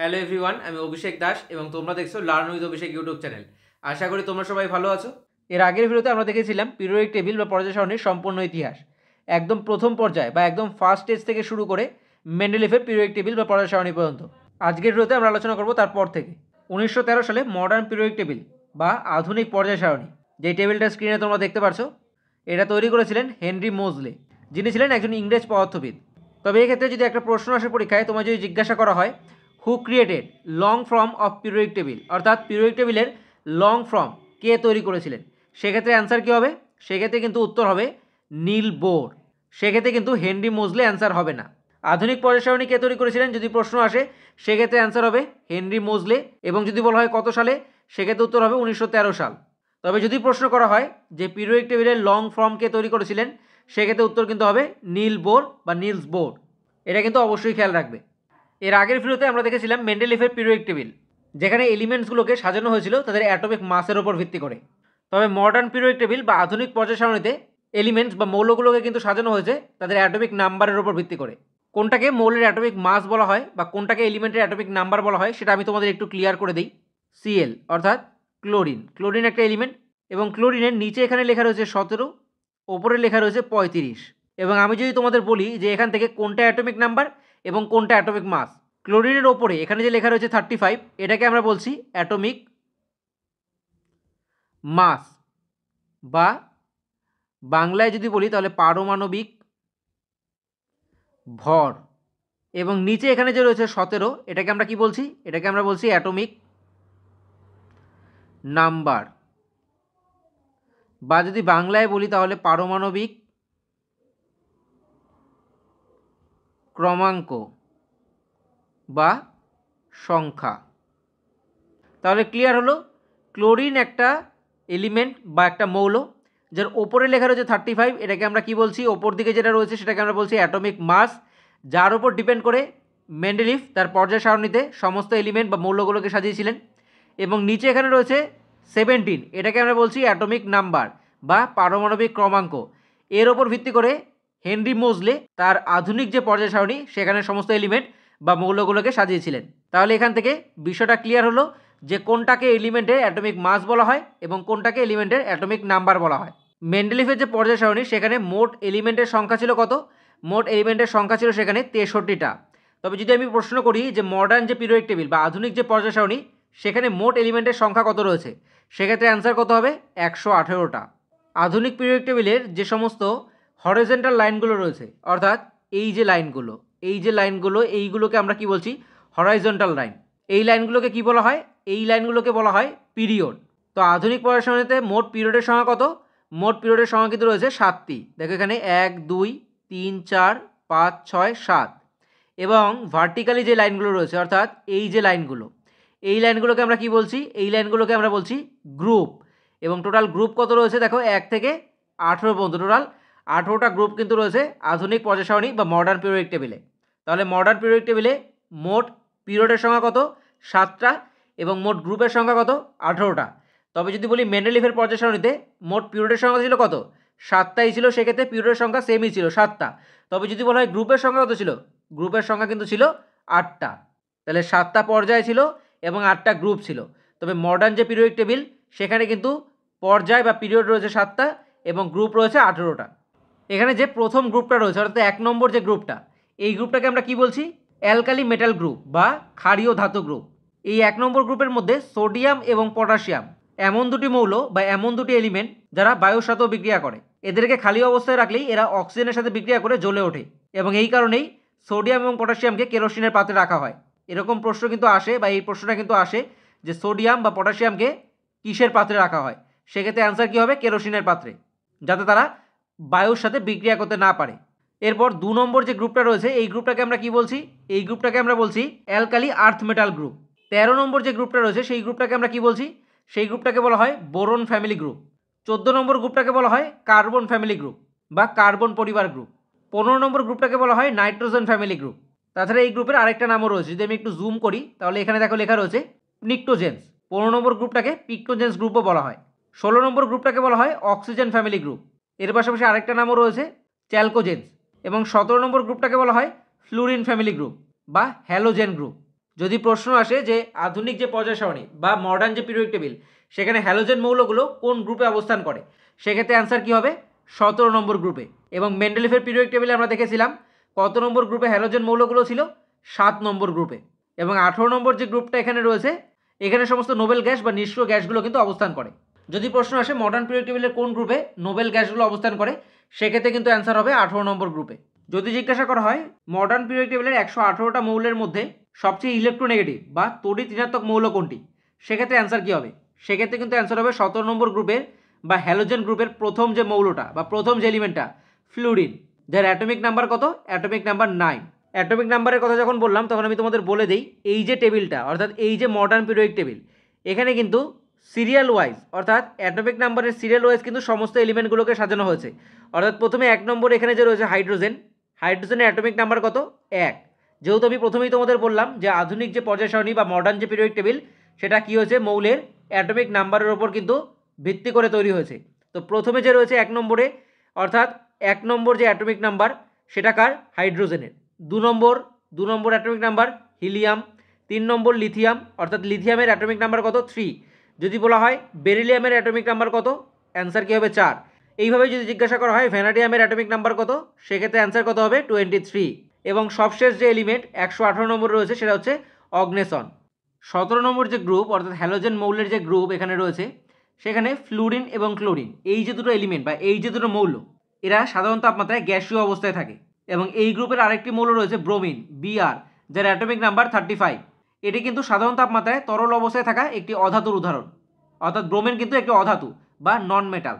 hello everyone আমি অভিষেক দাস এবং তোমরা দেখছো learn with Abhishek YouTube channel আশা করি তোমরা সবাই ভালো আছো এর আগের ভিডিওতে আমরা দেখেছিলাম পিরিয়ডিক টেবিল বা পর্যায় সারণীর সম্পূর্ণ ইতিহাস একদম প্রথম পর্যায় বা একদম ফার্স্ট স্টেজ থেকে শুরু করে মেন্ডেলিফের পিরিয়ডিক টেবিল বা পর্যায় সারণী পর্যন্ত আজকের ভিডিওতে আমরা আলোচনা করব তারপর থেকে উনিশশো সালে মডার্ন পিরিয়ডিক টেবিল বা আধুনিক পর্যায় সারণী যে টেবিলটা স্ক্রিনে তোমরা দেখতে পাচ্ছ এটা তৈরি করেছিলেন হেনরি মোজলে যিনি ছিলেন একজন ইংরেজ পদার্থবিদ তবে এক্ষেত্রে যদি একটা প্রশ্ন আসে পরীক্ষায় তোমার যদি জিজ্ঞাসা করা হয় who created long form of periodic table অর্থাৎ পিরিয়ডিক টেবিলের লং ফর্ম কে তৈরি করেছিলেন সেক্ষেত্রে অ্যান্সার কী হবে সেক্ষেত্রে কিন্তু উত্তর হবে নীল বোর সেক্ষেত্রে কিন্তু হেনরি মোজলে অ্যান্সার হবে না আধুনিক পরিসরণী কে তৈরি করেছিলেন যদি প্রশ্ন আসে সেক্ষেত্রে অ্যান্সার হবে হেনরি মোজলে এবং যদি বলা হয় কত সালে সেক্ষেত্রে উত্তর হবে উনিশশো সাল তবে যদি প্রশ্ন করা হয় যে পিরিয়ডিক টেবিলের লং ফর্ম কে তৈরি করেছিলেন সেক্ষেত্রে উত্তর কিন্তু হবে নীল বোর বা নীলস বোর এটা কিন্তু অবশ্যই খেয়াল রাখবে এর আগের ভিডিওতে আমরা দেখেছিলাম মেন্ডেলিফের পিরিয়ডিক টেবিল যেখানে এলিমেন্টসগুলোকে সাজানো হয়েছিল তাদের অ্যাটমিক মাসের ওপর ভিত্তি করে তবে মডার্ন পিরিয়ডিক টেবিল বা আধুনিক পর্যায় সারণীতে এলিমেন্টস বা মৌলগুলোকে কিন্তু সাজানো হয়েছে তাদের অ্যাটমিক নাম্বারের ওপর ভিত্তি করে কোনটাকে মৌলের অ্যাটমিক মাস বলা হয় বা কোনটাকে এলিমেন্টের অ্যাটমিক নাম্বার বলা হয় সেটা আমি তোমাদের একটু ক্লিয়ার করে দিই সিএল অর্থাৎ ক্লোরিন ক্লোরিন একটা এলিমেন্ট এবং ক্লোরিনের নিচে এখানে লেখা রয়েছে সতেরো ওপরে লেখা রয়েছে পঁয়ত্রিশ এবং আমি যদি তোমাদের বলি যে এখান থেকে কোনটা অ্যাটমিক নাম্বার এবং কোনটা অ্যাটমিক মাস ক্লোরিনের ওপরে এখানে যে লেখা রয়েছে থার্টি ফাইভ এটাকে আমরা বলছি অ্যাটমিক মাস বা বাংলায় যদি বলি তাহলে পারমাণবিক ভর এবং নিচে এখানে যে রয়েছে সতেরো এটাকে আমরা কি বলছি এটাকে আমরা বলছি অ্যাটমিক নাম্বার বা যদি বাংলায় বলি তাহলে পারমাণবিক ক্রমাঙ্ক বা সংখ্যা তাহলে ক্লিয়ার হলো ক্লোরিন একটা এলিমেন্ট বা একটা মৌল যার ওপরে লেখা রয়েছে থার্টি ফাইভ এটাকে আমরা কি বলছি ওপর দিকে যেটা রয়েছে সেটাকে আমরা বলছি অ্যাটমিক মাস যার ওপর ডিপেন্ড করে মেন্ডেলিফ তার পর্যায় সারণীতে সমস্ত এলিমেন্ট বা মৌলগুলোকে সাজিয়েছিলেন এবং নিচে এখানে রয়েছে সেভেন্টিন এটাকে আমরা বলছি অ্যাটমিক নাম্বার বা পারমাণবিক ক্রমাঙ্ক এর ওপর ভিত্তি করে হেনরি মোজলে তার আধুনিক যে পর্যায় সারণী সেখানে সমস্ত এলিমেন্ট বা মৌলগুলোকে সাজিয়েছিলেন তাহলে এখান থেকে বিষয়টা ক্লিয়ার হলো যে কোনটাকে এলিমেন্টের অ্যাটমিক মাস বলা হয় এবং কোনটাকে এলিমেন্টের অ্যাটমিক নাম্বার বলা হয় মেন্ডেলিফের যে পর্যায় সারণী সেখানে মোট এলিমেন্টের সংখ্যা ছিল কত মোট এলিমেন্টের সংখ্যা ছিল সেখানে তেষট্টিটা তবে যদি আমি প্রশ্ন করি যে মডার্ন যে পিরিয়ড টেবিল বা আধুনিক যে পর্যায় সারণী সেখানে মোট এলিমেন্টের সংখ্যা কত রয়েছে সেক্ষেত্রে অ্যান্সার কত হবে একশো আঠেরোটা আধুনিক পিরিয়ড টেবিলের যে সমস্ত হরিজেন্টাল লাইনগুলো রয়েছে অর্থাৎ এই যে লাইনগুলো এই যে লাইনগুলো এইগুলোকে আমরা কি বলছি হরাইজেন্টাল লাইন এই লাইনগুলোকে কি বলা হয় এই লাইনগুলোকে বলা হয় পিরিয়ড তো আধুনিক পড়াশোনাতে মোট পিরিয়ডের সংখ্যা কত মোট পিরিয়ডের সংখ্যা কিন্তু রয়েছে সাতটি দেখো এখানে এক দুই তিন চার পাঁচ ছয় সাত এবং ভার্টিক্যালি যে লাইনগুলো রয়েছে অর্থাৎ এই যে লাইনগুলো এই লাইনগুলোকে আমরা কি বলছি এই লাইনগুলোকে আমরা বলছি গ্রুপ এবং টোটাল গ্রুপ কত রয়েছে দেখো এক থেকে আঠেরো পর্যন্ত টোটাল আঠেরোটা গ্রুপ কিন্তু রয়েছে আধুনিক পঁচাশায়নী বা মডার্ন পিরিয়ড টেবিলে তাহলে মডার্ন পিরিয়ড টেবিলে মোট পিরিয়ডের সংখ্যা কত সাতটা এবং মোট গ্রুপের সংখ্যা কত আঠেরোটা তবে যদি বলি মেন্ডেলিফের পর্যাসরণীতে মোট পিরিয়ডের সংখ্যা ছিল কত সাতটাই ছিল সেক্ষেত্রে পিরিয়ডের সংখ্যা সেমই ছিল সাতটা তবে যদি বলা হয় গ্রুপের সংখ্যা কত ছিল গ্রুপের সংখ্যা কিন্তু ছিল আটটা তাহলে সাতটা পর্যায় ছিল এবং আটটা গ্রুপ ছিল তবে মডার্ন যে পিরিয়ড টেবিল সেখানে কিন্তু পর্যায় বা পিরিয়ড রয়েছে সাতটা এবং গ্রুপ রয়েছে আঠেরোটা এখানে যে প্রথম গ্রুপটা রয়েছে অর্থাৎ এক নম্বর যে গ্রুপটা এই গ্রুপটাকে আমরা কি বলছি অ্যালকালি মেটাল গ্রুপ বা ক্ষারীয় ধাতু গ্রুপ এই এক নম্বর গ্রুপের মধ্যে সোডিয়াম এবং পটাশিয়াম এমন দুটি মৌল বা এমন দুটি এলিমেন্ট যারা বায়ুর সাথেও বিক্রিয়া করে এদেরকে খালি অবস্থায় রাখলেই এরা অক্সিজেনের সাথে বিক্রিয়া করে জ্বলে ওঠে এবং এই কারণেই সোডিয়াম এবং পটাশিয়ামকে কেরোসিনের পাত্রে রাখা হয় এরকম প্রশ্ন কিন্তু আসে বা এই প্রশ্নটা কিন্তু আসে যে সোডিয়াম বা পটাশিয়ামকে কিসের পাত্রে রাখা হয় সেক্ষেত্রে অ্যান্সার কী হবে কেরোসিনের পাত্রে যাতে তারা বায়ুর সাথে বিক্রিয়া করতে না পারে এরপর দু নম্বর যে গ্রুপটা রয়েছে এই গ্রুপটাকে আমরা কি বলছি এই গ্রুপটাকে আমরা বলছি অ্যালকালি আর্থ মেটাল গ্রুপ তেরো নম্বর যে গ্রুপটা রয়েছে সেই গ্রুপটাকে আমরা কি বলছি সেই গ্রুপটাকে বলা হয় বোরন ফ্যামিলি গ্রুপ চোদ্দো নম্বর গ্রুপটাকে বলা হয় কার্বন ফ্যামিলি গ্রুপ বা কার্বন পরিবার গ্রুপ পনেরো নম্বর গ্রুপটাকে বলা হয় নাইট্রোজেন ফ্যামিলি গ্রুপ তাছাড়া এই গ্রুপের আরেকটা নামও রয়েছে যদি আমি একটু জুম করি তাহলে এখানে দেখো লেখা রয়েছে নিক্টোজেন্স পনেরো নম্বর গ্রুপটাকে পিক্টোজেন্স গ্রুপও বলা হয় ষোলো নম্বর গ্রুপটাকে বলা হয় অক্সিজেন ফ্যামিলি গ্রুপ এর পাশাপাশি আরেকটা নামও রয়েছে চ্যালকোজেন্স এবং সতেরো নম্বর গ্রুপটাকে বলা হয় ফ্লুরিন ফ্যামিলি গ্রুপ বা হ্যালোজেন গ্রুপ যদি প্রশ্ন আসে যে আধুনিক যে পর্যায় বা মডার্ন যে পিরিয়ড টেবিল সেখানে হ্যালোজেন মৌলগুলো কোন গ্রুপে অবস্থান করে সেক্ষেত্রে অ্যান্সার কী হবে সতেরো নম্বর গ্রুপে এবং মেন্ডেলিফের পিরিয়ড টেবিলে আমরা দেখেছিলাম কত নম্বর গ্রুপে হ্যালোজেন মৌলগুলো ছিল সাত নম্বর গ্রুপে এবং আঠেরো নম্বর যে গ্রুপটা এখানে রয়েছে এখানে সমস্ত নোবেল গ্যাস বা নিষ্ক্রিয় গ্যাসগুলো কিন্তু অবস্থান করে যদি প্রশ্ন আসে মডার্ন পিরিয়ড টেবিলের কোন গ্রুপে নোবেল গ্যাসগুলো অবস্থান করে সেক্ষেত্রে কিন্তু অ্যান্সার হবে আঠেরো নম্বর গ্রুপে যদি জিজ্ঞাসা করা হয় মডার্ন পিরিয়ড টেবিলের একশো আঠেরোটা মৌলের মধ্যে সবচেয়ে ইলেকট্রোনেগেটিভ বা তরি ঋণাত্মক মৌল কোনটি সেক্ষেত্রে অ্যান্সার কী হবে সেক্ষেত্রে কিন্তু অ্যান্সার হবে সতেরো নম্বর গ্রুপের বা হ্যালোজেন গ্রুপের প্রথম যে মৌলটা বা প্রথম যে এলিমেন্টটা ফ্লুরিন যার অ্যাটমিক নাম্বার কত অ্যাটমিক নাম্বার নাইন অ্যাটমিক নাম্বারের কথা যখন বললাম তখন আমি তোমাদের বলে দিই এই যে টেবিলটা অর্থাৎ এই যে মডার্ন পিরিয়ড টেবিল এখানে কিন্তু সিরিয়াল ওয়াইজ অর্থাৎ অ্যাটমিক নাম্বারের সিরিয়াল ওয়াইজ কিন্তু সমস্ত এলিমেন্টগুলোকে সাজানো হয়েছে অর্থাৎ প্রথমে এক নম্বর এখানে যে রয়েছে হাইড্রোজেন হাইড্রোজেনের অ্যাটমিক নাম্বার কত এক যেহেতু আমি প্রথমেই তোমাদের বললাম যে আধুনিক যে পর্যায় সারণী বা মডার্ন যে পিরিয়ড টেবিল সেটা কী হয়েছে মৌলের অ্যাটমিক নাম্বারের ওপর কিন্তু ভিত্তি করে তৈরি হয়েছে তো প্রথমে যে রয়েছে এক নম্বরে অর্থাৎ এক নম্বর যে অ্যাটমিক নাম্বার সেটা কার হাইড্রোজেনের দু নম্বর দু নম্বর অ্যাটমিক নাম্বার হিলিয়াম তিন নম্বর লিথিয়াম অর্থাৎ লিথিয়ামের অ্যাটমিক নাম্বার কত থ্রি যদি বলা হয় বেরিলিয়ামের অ্যাটমিক নাম্বার কত অ্যান্সার কি হবে চার এইভাবে যদি জিজ্ঞাসা করা হয় ভ্যানাডিয়ামের অ্যাটমিক নাম্বার কত সেক্ষেত্রে অ্যান্সার কত হবে টোয়েন্টি থ্রি এবং সবশেষ যে এলিমেন্ট একশো আঠারো নম্বর রয়েছে সেটা হচ্ছে অগ্নেসন সতেরো নম্বর যে গ্রুপ অর্থাৎ হ্যালোজেন মৌলের যে গ্রুপ এখানে রয়েছে সেখানে ফ্লুরিন এবং ক্লোরিন এই যে দুটো এলিমেন্ট বা এই যে দুটো মৌল এরা সাধারণ তাপমাত্রায় গ্যাসীয় অবস্থায় থাকে এবং এই গ্রুপের আরেকটি মৌল রয়েছে ব্রোমিন বিআর যার অ্যাটমিক নাম্বার থার্টি ফাইভ এটি কিন্তু সাধারণ তাপমাত্রায় তরল অবস্থায় থাকা একটি অধাতুর উদাহরণ অর্থাৎ ব্রোমেন কিন্তু একটি অধাতু বা নন মেটাল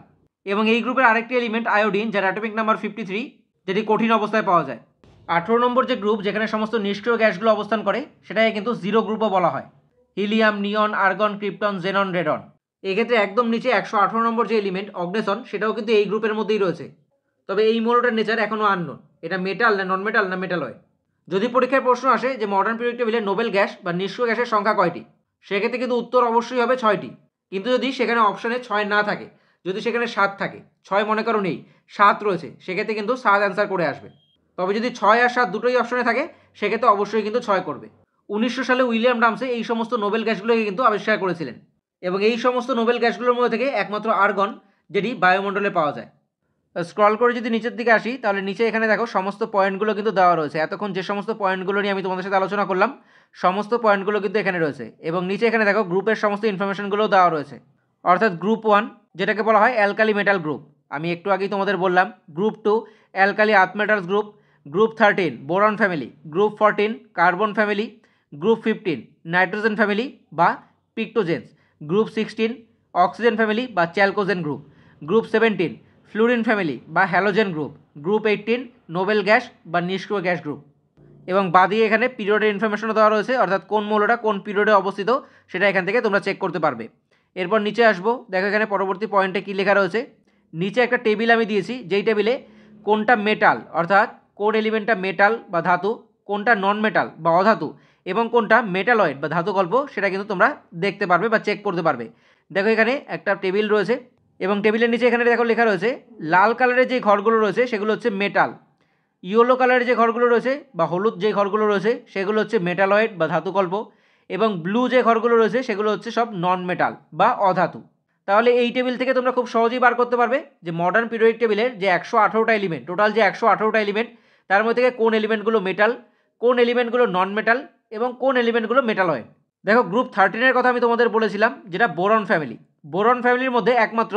এবং এই গ্রুপের আরেকটি এলিমেন্ট আয়োডিন যার অ্যাটমিক নাম্বার ফিফটি থ্রি যেটি কঠিন অবস্থায় পাওয়া যায় আঠেরো নম্বর যে গ্রুপ যেখানে সমস্ত নিষ্ক্রিয় গ্যাসগুলো অবস্থান করে সেটাকে কিন্তু জিরো গ্রুপও বলা হয় helium neon argon krypton xenon radon এক্ষেত্রে একদম নিচে একশো আঠেরো নম্বর যে এলিমেন্ট অগ্নেশন সেটাও কিন্তু এই গ্রুপের মধ্যেই রয়েছে তবে এই মৌলটার নেচার এখনও আননোন এটা মেটাল না নন মেটাল না মেটালয় যদি পরীক্ষায় প্রশ্ন আসে যে মডার্ন পিরিয়ড টেবিলে নোবেল গ্যাস বা নিঃস্ব গ্যাসের সংখ্যা কয়টি সেক্ষেত্রে কিন্তু উত্তর অবশ্যই হবে ছয়টি কিন্তু যদি সেখানে অপশানে ছয় না থাকে যদি সেখানে সাত থাকে ছয় মনে করো নেই সাত রয়েছে সেক্ষেত্রে কিন্তু সাত অ্যান্সার করে আসবে তবে যদি ছয় আর সাত দুটোই অপশানে থাকে সেক্ষেত্রে অবশ্যই কিন্তু ছয় করবে উনিশশো সালে উইলিয়াম ডামসে এই সমস্ত নোবেল গ্যাসগুলোকে কিন্তু আবিষ্কার করেছিলেন এবং এই সমস্ত নোবেল গ্যাসগুলোর মধ্যে থেকে একমাত্র আর্গন যেটি বায়ুমণ্ডলে পাওয়া যায় স্ক্রল করে যদি নিচের দিকে আসি তাহলে নিচে এখানে দেখো সমস্ত পয়েন্টগুলো কিন্তু দেওয়া রয়েছে এতক্ষণ যে সমস্ত পয়েন্টগুলো নিয়ে আমি তোমাদের সাথে আলোচনা করলাম সমস্ত পয়েন্টগুলো কিন্তু এখানে রয়েছে এবং নিচে এখানে দেখো গ্রুপের সমস্ত ইনফরমেশনগুলো দেওয়া রয়েছে অর্থাৎ গ্রুপ ওয়ান যেটাকে বলা হয় অ্যালকালি মেটাল গ্রুপ আমি একটু আগেই তোমাদের বললাম group two alkali metals group group thirteen boron family group fourteen carbon family group fifteen nitrogen family বা pnictogens group sixteen oxygen family বা chalcogen group group seventeen fluorine family বা halogen group group eighteen noble gas বা নিষ্ক্রিয় gas group এবং বাদিয়ে এখানে পিরিয়ডের ইনফরমেশনও দেওয়া রয়েছে অর্থাৎ কোন মৌলটা কোন পিরিয়ডে অবস্থিত সেটা এখান থেকে তোমরা চেক করতে পারবে এরপর নিচে আসবো দেখো এখানে পরবর্তী পয়েন্টে কী লেখা রয়েছে নিচে একটা টেবিল আমি দিয়েছি যেই টেবিলে কোনটা মেটাল অর্থাৎ কোন এলিমেন্টটা মেটাল বা ধাতু কোনটা নন মেটাল বা অধাতু এবং কোনটা মেটালয়েড বা ধাতু গল্প সেটা কিন্তু তোমরা দেখতে পারবে বা চেক করতে পারবে দেখো এখানে একটা টেবিল রয়েছে এবং টেবিলের নিচে এখানে দেখো লেখা রয়েছে লাল কালারের যে ঘরগুলো রয়েছে সেগুলো হচ্ছে মেটাল ইয়েলো কালারের যে ঘরগুলো রয়েছে বা হলুদ যে ঘরগুলো রয়েছে সেগুলো হচ্ছে মেটালয়েড বা ধাতুকল্প এবং ব্লু যে ঘরগুলো রয়েছে সেগুলো হচ্ছে সব নন মেটাল বা অধাতু তাহলে এই টেবিল থেকে তোমরা খুব সহজেই বার করতে পারবে যে মডার্ন পিরিয়ড টেবিলের যে একশো আঠারোটা এলিমেন্ট টোটাল যে একশো আঠারোটা এলিমেন্ট তার মধ্যে থেকে কোন এলিমেন্টগুলো মেটাল কোন এলিমেন্টগুলো নন মেটাল এবং কোন এলিমেন্টগুলো মেটালয়েড দেখো গ্রুপ থার্টিনের কথা আমি তোমাদের বলেছিলাম যেটা বোরন ফ্যামিলি বোরন ফ্যামিলির মধ্যে একমাত্র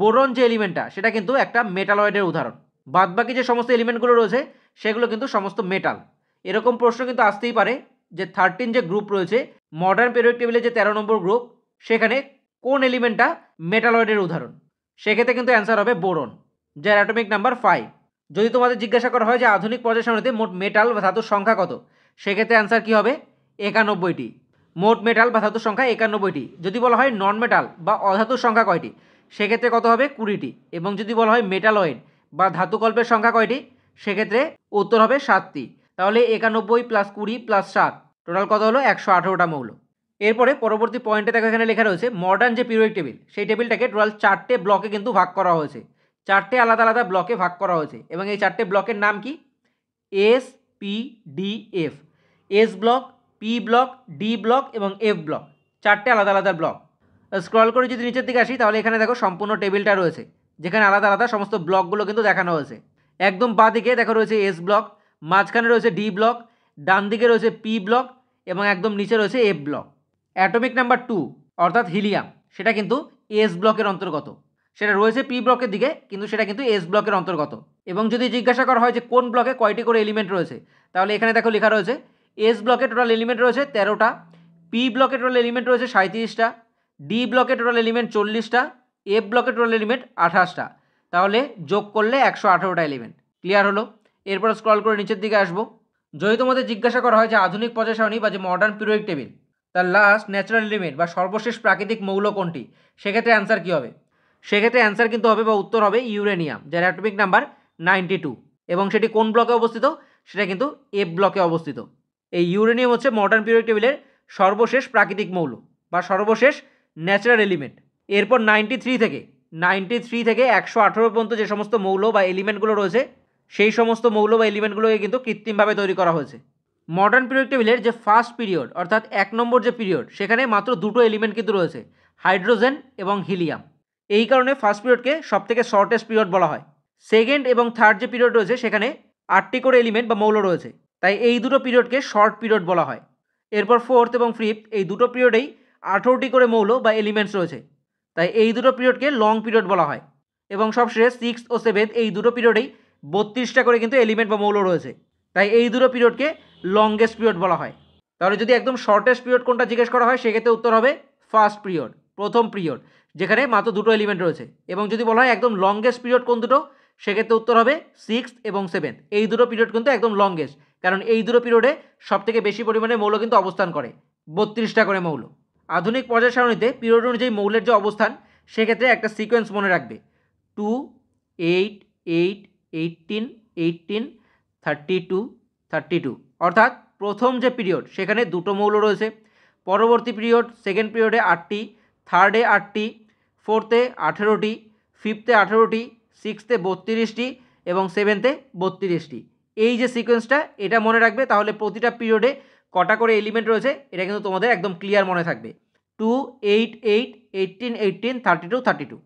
বোরন যে এলিমেন্টটা সেটা কিন্তু একটা মেটালয়েডের উদাহরণ বাদবাকি যে সমস্ত এলিমেন্টগুলো রয়েছে সেগুলো কিন্তু সমস্ত মেটাল এরকম প্রশ্ন কিন্তু আসতেই পারে যে থার্টিন যে গ্রুপ রয়েছে মডার্ন পেরিয়ড টেবিলের যে তেরো নম্বর গ্রুপ সেখানে কোন এলিমেন্টটা মেটালয়েডের উদাহরণ সেক্ষেত্রে কিন্তু অ্যান্সার হবে বোরন যার অ্যাটমিক নাম্বার ফাইভ যদি তোমাদের জিজ্ঞাসা করা হয় যে আধুনিক পর্যায় সামনেতে মোট মেটাল বা ধাতুর সংখ্যা কত সেক্ষেত্রে অ্যান্সার কী হবে একানব্বইটি মোট মেটাল বা ধাতুর সংখ্যা একানব্বইটি যদি বলা হয় নন মেটাল বা অধাতুর সংখ্যা কয়টি সেক্ষেত্রে কত হবে কুড়িটি এবং যদি বলা হয় মেটালয়েড বা ধাতুকল্পের সংখ্যা কয়টি সেক্ষেত্রে উত্তর হবে সাতটি তাহলে একানব্বই প্লাস কুড়ি প্লাস সাত টোটাল কত হলো একশো আঠেরোটা মৌল এরপরে পরবর্তী পয়েন্টে দেখো এখানে লেখা রয়েছে মডার্ন যে পিরিয়ড টেবিল সেই টেবিলটাকে টোটাল চারটে ব্লকে কিন্তু ভাগ করা হয়েছে চারটে আলাদা আলাদা ব্লকে ভাগ করা হয়েছে এবং এই চারটে ব্লকের নাম কি S P D F S block P block D block এবং এফ ব্লক চারটে আলাদা আলাদা ব্লক স্ক্রল করে যদি নিচের দিকে আসি তাহলে এখানে দেখো সম্পূর্ণ টেবিলটা রয়েছে যেখানে আলাদা আলাদা সমস্ত ব্লকগুলো কিন্তু দেখানো হয়েছে একদম বাঁ দিকে দেখো রয়েছে এস ব্লক মাঝখানে রয়েছে ডি ব্লক ডান দিকে রয়েছে পি ব্লক এবং একদম নিচে রয়েছে F block atomic number two অর্থাৎ হিলিয়াম সেটা কিন্তু এস ব্লকের অন্তর্গত সেটা রয়েছে পি ব্লকের দিকে কিন্তু সেটা কিন্তু এস ব্লকের অন্তর্গত এবং যদি জিজ্ঞাসা করা হয় যে কোন ব্লকে কয়টি করে এলিমেন্ট রয়েছে তাহলে এখানে দেখো লেখা রয়েছে এস ব্লকে টোটাল এলিমেন্ট রয়েছে তেরোটা পি ব্লকে টোটাল এলিমেন্ট রয়েছে সাঁত্রিশটা ডি ব্লকে টোটাল এলিমেন্ট চল্লিশটা এফ ব্লকে টোটাল এলিমেন্ট আঠাশটা তাহলে যোগ করলে একশো আঠেরোটা এলিমেন্ট ক্লিয়ার হলো এরপর স্ক্রল করে নিচের দিকে আসবো যদি তোমাদের জিজ্ঞাসা করা হয় যে আধুনিক পচেশায়নী বা যে মডার্ন পিরিয়ড টেবিল তার লাস্ট ন্যাচারাল এলিমেন্ট বা সর্বশেষ প্রাকৃতিক মৌল কোনটি সেক্ষেত্রে অ্যান্সার কী হবে সেক্ষেত্রে অ্যান্সার কিন্তু হবে বা উত্তর হবে ইউরেনিয়াম যার অ্যাটমিক নাম্বার নাইনটি টু এবং সেটি কোন ব্লকে অবস্থিত সেটা কিন্তু এফ ব্লকে অবস্থিত এই ইউরেনিয়াম হচ্ছে মডার্ন পিরিয়ড টেবিলের সর্বশেষ প্রাকৃতিক মৌল বা সর্বশেষ ন্যাচারাল এলিমেন্ট এরপর নাইনটি থ্রি থেকে নাইনটি থ্রি থেকে একশো আঠেরো পর্যন্ত যে সমস্ত মৌল বা এলিমেন্টগুলো রয়েছে সেই সমস্ত মৌল বা এলিমেন্টগুলোকে কিন্তু কৃত্রিমভাবে তৈরি করা হয়েছে মডার্ন পিরিয়ড টেবিলের যে ফার্স্ট পিরিয়ড অর্থাৎ এক নম্বর যে পিরিয়ড সেখানে মাত্র দুটো এলিমেন্ট কিন্তু রয়েছে হাইড্রোজেন এবং হিলিয়াম এই কারণে ফার্স্ট পিরিয়ডকে সব থেকে শর্টেস্ট পিরিয়ড বলা হয় সেকেন্ড এবং থার্ড যে পিরিয়ড রয়েছে সেখানে আটটি করে এলিমেন্ট বা মৌল রয়েছে তাই এই দুটো পিরিয়ডকে শর্ট পিরিয়ড বলা হয় এরপর ফোর্থ এবং ফিফথ এই দুটো পিরিয়ডেই আঠেরোটি করে মৌল বা এলিমেন্টস রয়েছে তাই এই দুটো পিরিয়ডকে লং পিরিয়ড বলা হয় এবং সবশেষে সিক্স ও সেভেন্থ এই দুটো পিরিয়ডেই বত্রিশটা করে কিন্তু এলিমেন্ট বা মৌল রয়েছে তাই এই দুটো পিরিয়ডকে লংগেস্ট পিরিয়ড বলা হয় তাহলে যদি একদম শর্টেস্ট পিরিয়ড কোনটা জিজ্ঞেস করা হয় সেক্ষেত্রে উত্তর হবে ফার্স্ট পিরিয়ড প্রথম পিরিয়ড যেখানে মাত্র দুটো এলিমেন্ট রয়েছে এবং যদি বলা হয় একদম লংগেস্ট পিরিয়ড কোন দুটো সেক্ষেত্রে উত্তর হবে সিক্স এবং সেভেন এই দুটো পিরিয়ড কিন্তু একদম লংগেস্ট কারণ এই দুটো পিরিয়ডে সবথেকে বেশি পরিমাণে মৌল কিন্তু অবস্থান করে বত্রিশটা করে মৌল আধুনিক পর্যায় সারণীতে পিরিয়ড অনুযায়ী মৌলের যে অবস্থান সেক্ষেত্রে একটা সিকোয়েন্স মনে রাখবে two eight eight eighteen eighteen thirty two thirty two অর্থাৎ প্রথম যে পিরিয়ড সেখানে দুটো মৌল রয়েছে পরবর্তী পিরিয়ড সেকেন্ড পিরিয়ডে আটটি থার্ডে আটটি ফোর্থে আঠেরোটি ফিফথে আঠেরোটি সিক্সথে বত্রিশটি এবং সেভেন্থে বত্রিশটি এই যে সিকোয়েন্সটা এটা মনে রাখবে তাহলে প্রতিটা পিরিয়ডে কটা করে এলিমেন্ট রয়েছে এটা কিন্তু তোমাদের একদম ক্লিয়ার মনে থাকবে two eight eight eighteen eighteen thirty two thirty two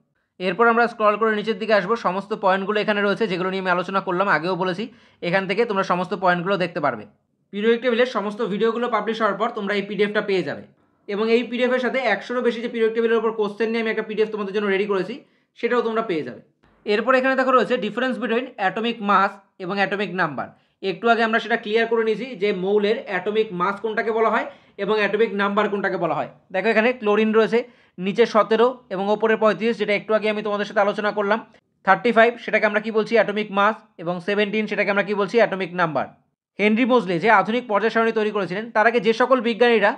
এরপর আমরা স্ক্রল করে নিচের দিকে আসবো সমস্ত পয়েন্টগুলো এখানে রয়েছে যেগুলো নিয়ে আমি আলোচনা করলাম আগেও বলেছি এখান থেকে তোমরা সমস্ত পয়েন্টগুলো দেখতে পারবে পিরিয়ড টেবিলের সমস্ত ভিডিওগুলো পাবলিশ হওয়ার পর তোমরা এই পিডিএফটা পেয়ে যাবে এবং এই পিডিএফের সাথে একশোরও বেশি যে পিরিয়ড টেবিলের উপর কোশ্চেন নিয়ে আমি একটা পিডিএফ তোমাদের জন্য রেডি করেছি সেটাও তোমরা পেয়ে যাবে এরপর এখানে দেখো রয়েছে ডিফারেন্স বিটুইন অ্যাটমিক মাস এবং অ্যাটমিক নাম্বার একটু আগে আমরা সেটা ক্লিয়ার করে নিয়েছি যে মৌলের অ্যাটমিক মাস কোনটাকে বলা হয় এবং অ্যাটমিক নাম্বার কোনটাকে বলা হয় দেখো এখানে ক্লোরিন রয়েছে নিচে সতেরো এবং ওপরে পঁয়ত্রিশ যেটা একটু আগে আমি তোমাদের সাথে আলোচনা করলাম থার্টি ফাইভ সেটাকে আমরা কি বলছি অ্যাটমিক মাস এবং সেভেন্টিন সেটাকে আমরা কি বলছি অ্যাটমিক নাম্বার হেনরি মোজলে যে আধুনিক পর্যায় সারণী তৈরি করেছিলেন তার আগে যে সকল বিজ্ঞানীরা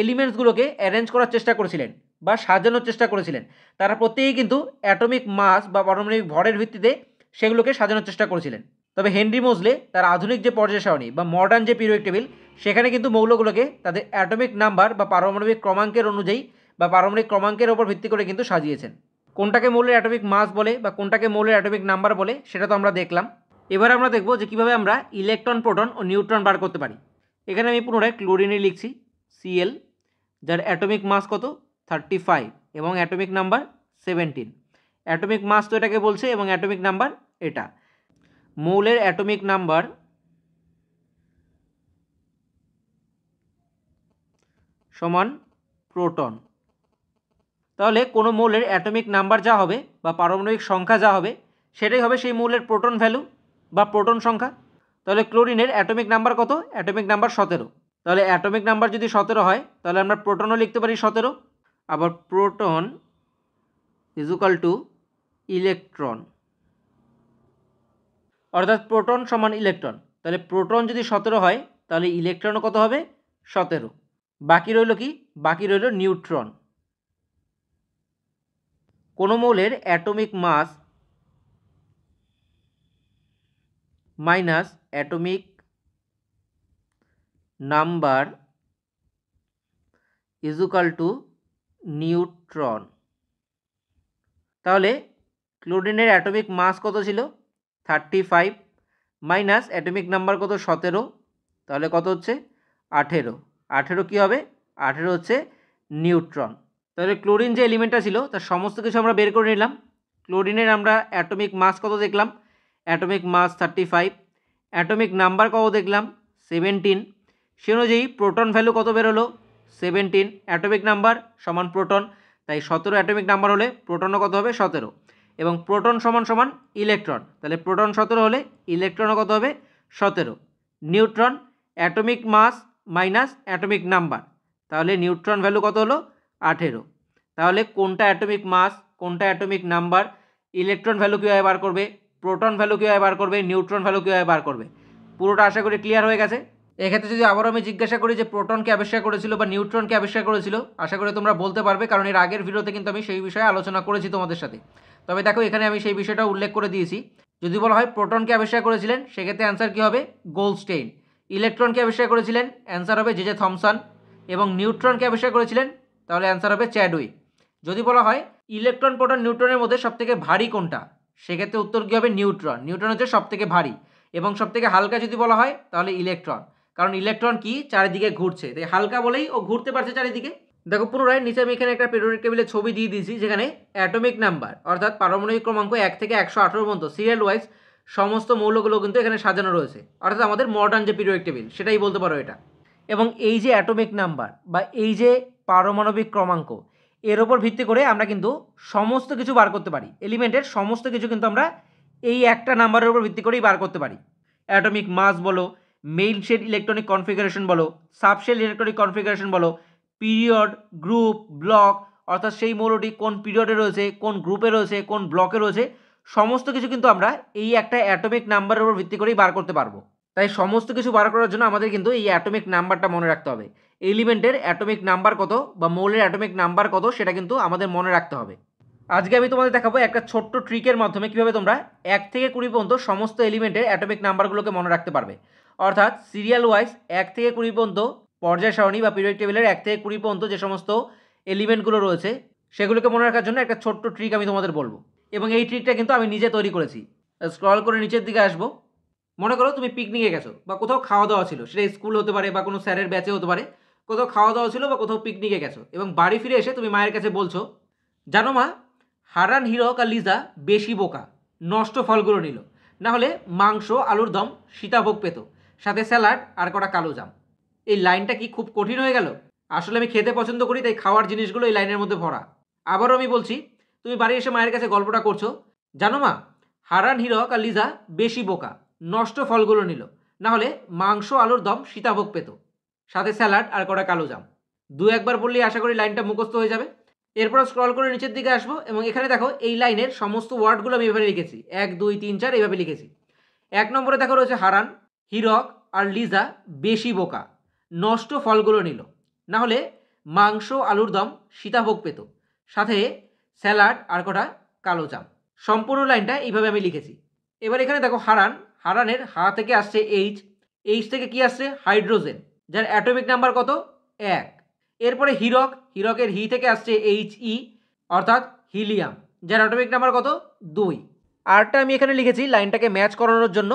এলিমেন্টসগুলোকে অ্যারেঞ্জ করার চেষ্টা করেছিলেন বা সাজানোর চেষ্টা করেছিলেন তারা প্রত্যেকেই কিন্তু অ্যাটমিক মাস বা পারমাণবিক ভরের ভিত্তিতে সেগুলোকে সাজানোর চেষ্টা করেছিলেন তবে হেনরি মোজলে তার আধুনিক যে পর্যায় সারণী বা মডার্ন যে পিরিয়ড টেবিল সেখানে কিন্তু মৌলগুলোকে তাদের অ্যাটমিক নাম্বার বা পারমাণবিক ক্রমাঙ্কের অনুযায়ী বা পারমাণবিক ক্রমাঙ্কের ওপর ভিত্তি করে কিন্তু সাজিয়েছেন কোনটাকে মৌলের অ্যাটমিক মাস বলে বা কোনটাকে মৌলের অ্যাটমিক নাম্বার বলে সেটা তো আমরা দেখলাম এবার আমরা দেখব যে কীভাবে আমরা ইলেকট্রন প্রোটন ও নিউট্রন বার করতে পারি এখানে আমি পুনরায় ক্লোরিনে লিখছি সিএল যার অ্যাটমিক মাস কত থার্টি ফাইভ এবং atomic number seventeen atomic mass তো এটাকে বলছে এবং অ্যাটমিক নাম্বার এটা মৌলের অ্যাটমিক নাম্বার সমান প্রোটন তাহলে কোনো মৌলের অ্যাটমিক নাম্বার যা হবে বা পারমাণবিক সংখ্যা যা হবে সেটাই হবে সেই মৌলের প্রোটন ভ্যালু বা প্রোটন সংখ্যা তাহলে ক্লোরিনের অ্যাটমিক নাম্বার কত অ্যাটমিক নাম্বার সতেরো তাহলে অ্যাটমিক নাম্বার যদি সতেরো হয় তাহলে আমরা প্রোটনও লিখতে পারি সতেরো আবার প্রোটন ইজ টু ইলেকট্রন অর্থাৎ প্রোটন সমান ইলেকট্রন তাহলে প্রোটন যদি সতেরো হয় তাহলে ইলেকট্রনও কত হবে সতেরো বাকি রইল কি বাকি রইল নিউট্রন কোনো মৌলের atomic mass minus atomic number equal to neutron তাহলে ক্লোরিনের অ্যাটমিক মাস কত ছিল thirty five minus atomic number কত সতেরো তাহলে কত হচ্ছে আঠেরো আঠেরো কী হবে আঠেরো হচ্ছে নিউট্রন তাহলে ক্লোরিন যে এলিমেন্টটা ছিল তার সমস্ত কিছু আমরা বের করে নিলাম ক্লোরিনের আমরা অ্যাটমিক মাস কত দেখলাম atomic mass thirty five atomic number কত দেখলাম সেভেন্টিন সে অনুযায়ী প্রোটন ভ্যালু কত বেরোলো সেভেন্টিন অ্যাটমিক নাম্বার সমান প্রোটন তাই সতেরো অ্যাটমিক নাম্বার হলে প্রোটনও কত হবে সতেরো এবং প্রোটন সমান সমান ইলেকট্রন তাহলে প্রোটন সতেরো হলে ইলেকট্রনও কত হবে সতেরো neutron atomic mass minus atomic number তাহলে নিউট্রন ভ্যালু কত হলো আঠেরো তাহলে কোনটা অ্যাটমিক মাস কোনটা অ্যাটমিক নাম্বার ইলেকট্রন ভ্যালু কীভাবে বার করবে প্রোটন ভ্যালু কীভাবে বার করবে নিউট্রন ভ্যালু কীভাবে বার করবে পুরোটা আশা করি ক্লিয়ার হয়ে গেছে এক্ষেত্রে যদি আবারও আমি জিজ্ঞাসা করি যে প্রোটনকে আবিষ্কার করেছিল বা নিউট্রনকে আবিষ্কার করেছিল আশা করি তোমরা বলতে পারবে কারণ এর আগের ভিডিওতে কিন্তু আমি সেই বিষয়ে আলোচনা করেছি তোমাদের সাথে তবে দেখো এখানে আমি সেই বিষয়টা উল্লেখ করে দিয়েছি যদি বলা হয় প্রোটনকে আবিষ্কার করেছিলেন সেক্ষেত্রে অ্যান্সার কী হবে স্টেইন ইলেকট্রনকে আবিষ্কার করেছিলেন অ্যান্সার হবে জে জে থমসন এবং নিউট্রনকে আবিষ্কার করেছিলেন তাহলে অ্যান্সার হবে চ্যাডুই যদি বলা হয় ইলেকট্রন প্রোটন নিউট্রনের মধ্যে সবথেকে ভারী কোনটা সেক্ষেত্রে উত্তর কী হবে নিউট্রন নিউট্রন হচ্ছে সবথেকে ভারী এবং সবথেকে হালকা যদি বলা হয় তাহলে ইলেকট্রন কারণ ইলেকট্রন কি চারিদিকে ঘুরছে তাই হালকা বলেই ও ঘুরতে পারছে চারিদিকে দেখো পুনরায় নিচে আমি এখানে একটা পেরিয়ডিক টেবিলের ছবি দিয়ে দিয়েছি যেখানে অ্যাটমিক নাম্বার অর্থাৎ পারমাণবিক ক্রমাঙ্ক এক থেকে একশো আঠেরো পর্যন্ত সিরিয়াল ওয়াইজ সমস্ত মৌলগুলো কিন্তু এখানে সাজানো রয়েছে অর্থাৎ আমাদের মডার্ন যে পিরিয়ডিক টেবিল সেটাই বলতে পারো এটা এবং এই যে অ্যাটমিক নাম্বার বা এই যে পারমাণবিক ক্রমাঙ্ক এর ওপর ভিত্তি করে আমরা কিন্তু সমস্ত কিছু বার করতে পারি এলিমেন্টের সমস্ত কিছু কিন্তু আমরা এই একটা নাম্বারের ওপর ভিত্তি করেই বার করতে পারি অ্যাটমিক মাস বলো মেইন শেড ইলেকট্রনিক কনফিগারেশন বলো সাবশেল ইলেকট্রনিক কনফিগারেশন বলো পিরিয়ড গ্রুপ ব্লক অর্থাৎ সেই মৌলটি কোন পিরিয়ডে রয়েছে কোন গ্রুপে রয়েছে কোন ব্লকে রয়েছে সমস্ত কিছু কিন্তু আমরা এই একটা অ্যাটমিক নাম্বারের উপর ভিত্তি করেই বার করতে পারবো তাই সমস্ত কিছু বার করার জন্য আমাদের কিন্তু এই অ্যাটমিক নাম্বারটা মনে রাখতে হবে এলিমেন্টের অ্যাটমিক নাম্বার কত বা মৌলের অ্যাটমিক নাম্বার কত সেটা কিন্তু আমাদের মনে রাখতে হবে আজকে আমি তোমাদের দেখাবো একটা ছোট্ট ট্রিকের মাধ্যমে কীভাবে তোমরা এক থেকে কুড়ি পর্যন্ত সমস্ত এলিমেন্টের অ্যাটমিক নাম্বারগুলোকে মনে রাখতে পারবে অর্থাৎ সিরিয়াল ওয়াইজ এক থেকে কুড়ি পর্যন্ত পর্যায় সারণী বা পিরিয়ড টেবিলের এক থেকে কুড়ি পর্যন্ত যে সমস্ত এলিমেন্টগুলো রয়েছে সেগুলোকে মনে রাখার জন্য একটা ছোট্ট ট্রিক আমি তোমাদের বলবো এবং এই ট্রিকটা কিন্তু আমি নিজে তৈরি করেছি স্ক্রল করে নিচের দিকে আসবো মনে করো তুমি পিকনিকে গেছো বা কোথাও খাওয়া দাওয়া ছিল সেটা স্কুল হতে পারে বা কোনো স্যারের ব্যাচে হতে পারে কোথাও খাওয়া দাওয়া ছিল বা কোথাও পিকনিকে গেছো এবং বাড়ি ফিরে এসে তুমি মায়ের কাছে বলছো জানো মা হারান হিরক আর লিজা বেশি বোকা নষ্ট ফলগুলো নিল না হলে মাংস আলুর দম সীতাভোগ পেত সাথে স্যালাড আর কটা কালো জাম এই লাইনটা কি খুব কঠিন হয়ে গেল আসলে আমি খেতে পছন্দ করি তাই খাওয়ার জিনিসগুলো এই লাইনের মধ্যে ভরা আবারও আমি বলছি তুমি বাড়ি এসে মায়ের কাছে গল্পটা করছো জানো মা হারান হিরক আর লিজা বেশি বোকা নষ্ট ফলগুলো নিল না হলে মাংস আলুর দম সীতাভোগ পেত সাথে স্যালাড আর কটা কালো জাম দু একবার বললেই আশা করি লাইনটা মুখস্থ হয়ে যাবে এরপর স্ক্রল করে নিচের দিকে আসবো এবং এখানে দেখো এই লাইনের সমস্ত ওয়ার্ডগুলো আমি এভাবে লিখেছি এক দুই তিন চার এভাবে লিখেছি এক নম্বরে দেখো রয়েছে হারান হীরক আর লিজা বেশি বোকা নষ্ট ফলগুলো নিল না হলে মাংস আলুর দম সীতাভোগ পেত সাথে স্যালাড আর কটা কালো চাম সম্পূর্ণ লাইনটা এইভাবে আমি লিখেছি এবার এখানে দেখো হারান হারানের হা থেকে আসছে এইচ এইচ থেকে কি আসছে হাইড্রোজেন যার অ্যাটমিক নাম্বার কত এক এরপরে হিরক হিরকের হি থেকে আসছে এইচ ই e, অর্থাৎ হিলিয়াম যার অ্যাটমিক নাম্বার কত দুই আরটা আমি এখানে লিখেছি লাইনটাকে ম্যাচ করানোর জন্য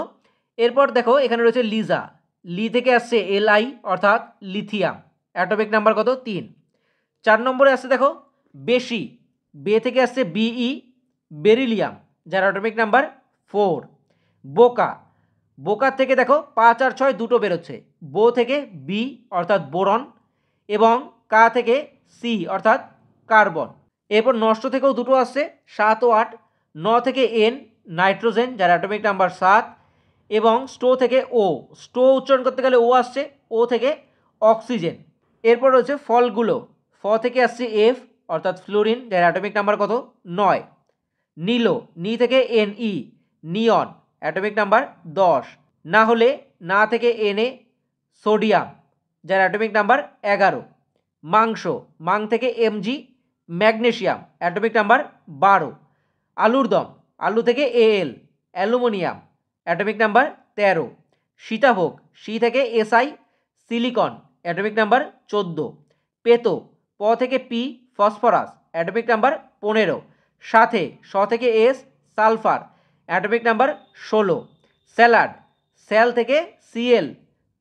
এরপর দেখো এখানে রয়েছে লিজা লি থেকে আসছে এলআই অর্থাৎ লিথিয়াম অ্যাটোমিক নাম্বার কত তিন চার নম্বরে আসছে দেখো বেশি বে থেকে আসছে বিই বেরিলিয়াম যার অ্যাটোমিক নাম্বার ফোর বোকা বোকার থেকে দেখো পাঁচ আর ছয় দুটো বেরোচ্ছে বো থেকে বি অর্থাৎ বোরন এবং কা থেকে সি অর্থাৎ কার্বন এরপর নষ্ট থেকেও দুটো আসছে সাত ও আট ন থেকে এন নাইট্রোজেন যার অ্যাটোমিক নাম্বার সাত এবং স্টো থেকে ও স্টো উচ্চারণ করতে গেলে ও আসছে ও থেকে অক্সিজেন এরপর রয়েছে ফলগুলো ফ থেকে আসছে এফ অর্থাৎ ফ্লোরিন যার অ্যাটমিক নাম্বার কত নয় নীলো নি থেকে N E e, neon atomic number দশ না হলে না থেকে এন এ সোডিয়াম যার অ্যাটমিক নাম্বার এগারো মাংস মাং থেকে M G magnesium atomic number বারো আলুর দম আলু থেকে A L aluminium atomic number তেরো সীতাভোগ সি থেকে এসআই সিলিকন অ্যাটমিক নাম্বার চোদ্দো পেতো প থেকে পি ফসফরাস অ্যাটমিক নাম্বার পনেরো সাথে স থেকে এস সালফার অ্যাটমিক নাম্বার ষোলো স্যালাড স্যাল থেকে সিএল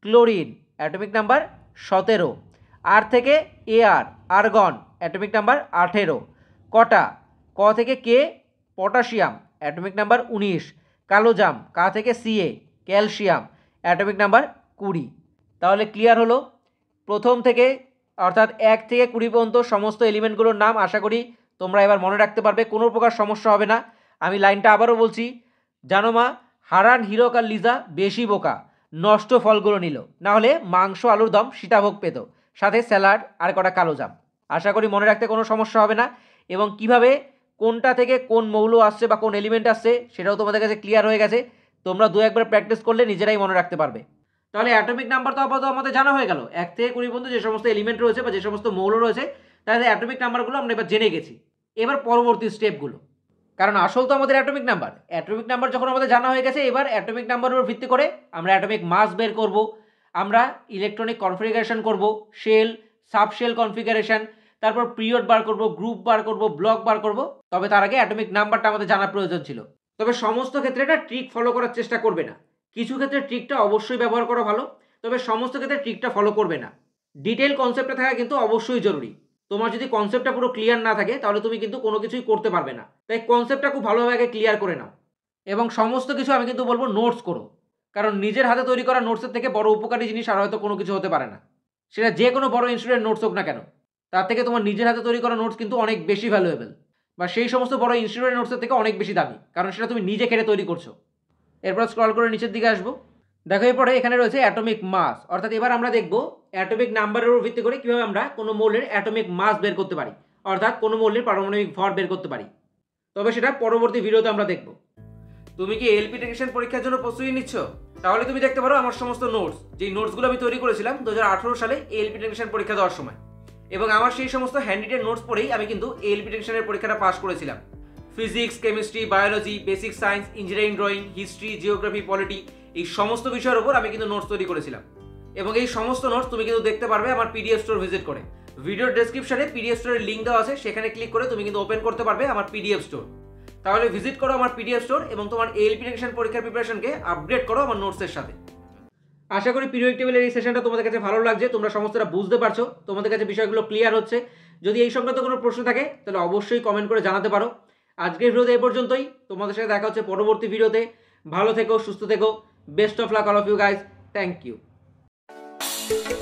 ক্লোরিন অ্যাটমিক নাম্বার সতেরো আর থেকে A R argon atomic number আঠেরো কটা ক থেকে কে পটাশিয়াম অ্যাটমিক নাম্বার উনিশ কালো জাম কা থেকে সিএ ক্যালসিয়াম অ্যাটমিক নাম্বার কুড়ি তাহলে ক্লিয়ার হলো প্রথম থেকে অর্থাৎ এক থেকে কুড়ি পর্যন্ত সমস্ত এলিমেন্টগুলোর নাম আশা করি তোমরা এবার মনে রাখতে পারবে কোনো প্রকার সমস্যা হবে না আমি লাইনটা আবারও বলছি জানো মা হারান হিরক আর লিজা বেশি বোকা নষ্ট ফলগুলো নিল নাহলে মাংস আলুর দম সীতাভোগ পেত সাথে স্যালাড আর কটা কালো জাম আশা করি মনে রাখতে কোনো সমস্যা হবে না এবং কিভাবে কোনটা থেকে কোন মৌল আসছে বা কোন এলিমেন্ট আসছে সেটাও তোমাদের কাছে ক্লিয়ার হয়ে গেছে তোমরা দু একবার প্র্যাকটিস করলে নিজেরাই মনে রাখতে পারবে তাহলে অ্যাটমিক নাম্বার তো আপাতত আমাদের জানা হয়ে গেল এক থেকে কুড়ি পর্যন্ত যে সমস্ত এলিমেন্ট রয়েছে বা যে সমস্ত মৌল রয়েছে তাদের অ্যাটমিক নাম্বারগুলো আমরা এবার জেনে গেছি এবার পরবর্তী স্টেপগুলো কারণ আসল তো আমাদের অ্যাটমিক নাম্বার অ্যাটমিক নাম্বার যখন আমাদের জানা হয়ে গেছে এবার অ্যাটমিক নাম্বারের উপর ভিত্তি করে আমরা অ্যাটমিক মাস বের করব আমরা ইলেকট্রনিক কনফিগারেশন করব শেল সাবশেল কনফিগারেশন তারপর পিরিয়ড বার করব গ্রুপ বার করব ব্লক বার করব তবে তার আগে অ্যাটমিক নাম্বারটা আমাদের জানা প্রয়োজন ছিল তবে সমস্ত ক্ষেত্রে এটা ট্রিক ফলো করার চেষ্টা করবে না কিছু ক্ষেত্রে ট্রিকটা অবশ্যই ব্যবহার করা ভালো তবে সমস্ত ক্ষেত্রে ট্রিকটা ফলো করবে না ডিটেল কনসেপ্টটা থাকা কিন্তু অবশ্যই জরুরি তোমার যদি কনসেপ্টটা পুরো ক্লিয়ার না থাকে তাহলে তুমি কিন্তু কোনো কিছুই করতে পারবে না তাই কনসেপ্টটা খুব ভালোভাবে আগে ক্লিয়ার করে নাও এবং সমস্ত কিছু আমি কিন্তু বলবো নোটস করো কারণ নিজের হাতে তৈরি করা নোটসের থেকে বড় উপকারী জিনিস আর হয়তো কোনো কিছু হতে পারে না সেটা যে কোনো বড় ইনস্টিটিউটের নোটস হোক না কেন তার থেকে তোমার নিজের হাতে তৈরি করা নোটস কিন্তু অনেক বেশি ভ্যালুয়েবল বা সেই সমস্ত বড় ইনস্টিটিউটের নোটসের থেকে অনেক বেশি দামি কারণ সেটা তুমি নিজে কেটে তৈরি করছো এরপর স্ক্রল করে নিচের দিকে আসবো দেখো এরপরে এখানে রয়েছে অ্যাটমিক মাস অর্থাৎ এবার আমরা দেখব অ্যাটমিক নাম্বারের উপর ভিত্তি করে কীভাবে আমরা কোনো মৌলের অ্যাটমিক মাস বের করতে পারি অর্থাৎ কোনো মৌলের পারমাণবিক ভর বের করতে পারি তবে সেটা পরবর্তী ভিডিওতে আমরা দেখব তুমি কি এলপি টেকনিশিয়ান পরীক্ষার জন্য প্রস্তুতি নিচ্ছ তাহলে তুমি দেখতে পারো আমার সমস্ত নোটস যেই নোটসগুলো আমি তৈরি করেছিলাম দু সালে এলপি টেকনিশিয়ান পরীক্ষা দেওয়ার সময় এবং আমার সেই সমস্ত হ্যান্ডিটেড নোটস পড়েই আমি কিন্তু এলপি টেনশনের পরীক্ষাটা পাশ করেছিলাম physics chemistry biology basic science engineering drawing history geography polity এই সমস্ত বিষয়ের ওপর আমি কিন্তু নোটস তৈরি করেছিলাম এবং এই সমস্ত নোটস তুমি কিন্তু দেখতে পারবে আমার পিডিএফ স্টোর ভিজিট করে ভিডিওর ডেসক্রিপশনে পিডিএফ স্টোরের লিঙ্ক দেওয়া আছে সেখানে ক্লিক করে তুমি কিন্তু ওপেন করতে পারবে আমার পিডিএফ স্টোর তাহলে ভিজিট করো আমার পিডিএফ স্টোর এবং তোমার এলপি টেনশন পরীক্ষার প্রিপারেশনকে আপডেট করো আমার নোটসের সাথে আশা করি পিরিয়ড টেবিলের এই সেশনটা তোমাদের কাছে ভালো লাগছে তোমরা সমস্তটা বুঝতে পারছো তোমাদের কাছে বিষয়গুলো ক্লিয়ার হচ্ছে যদি এই সংক্রান্ত কোনো প্রশ্ন থাকে তাহলে অবশ্যই কমেন্ট করে জানাতে পারো আজকের ভিডিওতে এ পর্যন্তই তোমাদের সাথে দেখা হচ্ছে পরবর্তী ভিডিওতে ভালো থেকো সুস্থ থেকো best of luck all of you guys thank you